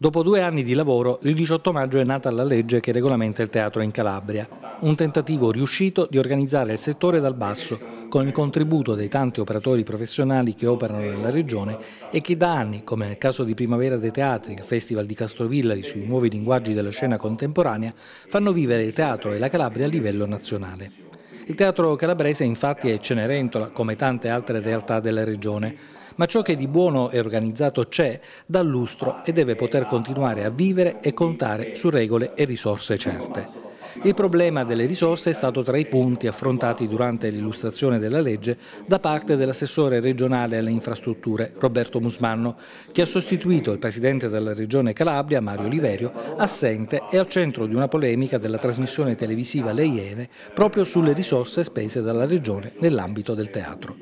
Dopo due anni di lavoro, il 18 maggio è nata la legge che regolamenta il teatro in Calabria. Un tentativo riuscito di organizzare il settore dal basso, con il contributo dei tanti operatori professionali che operano nella regione e che da anni, come nel caso di Primavera dei Teatri, il Festival di Castrovillari sui nuovi linguaggi della scena contemporanea, fanno vivere il teatro e la Calabria a livello nazionale. Il teatro calabrese infatti è Cenerentola, come tante altre realtà della regione, ma ciò che di buono e organizzato c'è dà lustro e deve poter continuare a vivere e contare su regole e risorse certe. Il problema delle risorse è stato tra i punti affrontati durante l'illustrazione della legge da parte dell'assessore regionale alle infrastrutture Roberto Musmanno, che ha sostituito il presidente della regione Calabria, Mario Liverio, assente e al centro di una polemica della trasmissione televisiva Le Iene proprio sulle risorse spese dalla regione nell'ambito del teatro.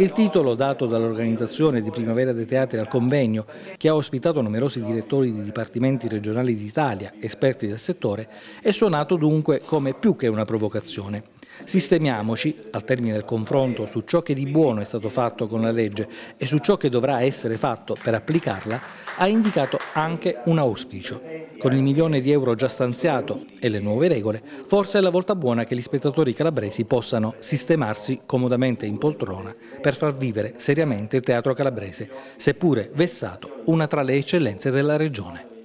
Il titolo dato dall'organizzazione di Primavera dei Teatri al convegno, che ha ospitato numerosi direttori di dipartimenti regionali d'Italia, esperti del settore, è suonato dunque come più che una provocazione. Sistemiamoci, al termine del confronto, su ciò che di buono è stato fatto con la legge e su ciò che dovrà essere fatto per applicarla, ha indicato anche un auspicio. Con il milione di euro già stanziato e le nuove regole, forse è la volta buona che gli spettatori calabresi possano sistemarsi comodamente in poltrona per far vivere seriamente il teatro calabrese, seppure vessato una tra le eccellenze della regione.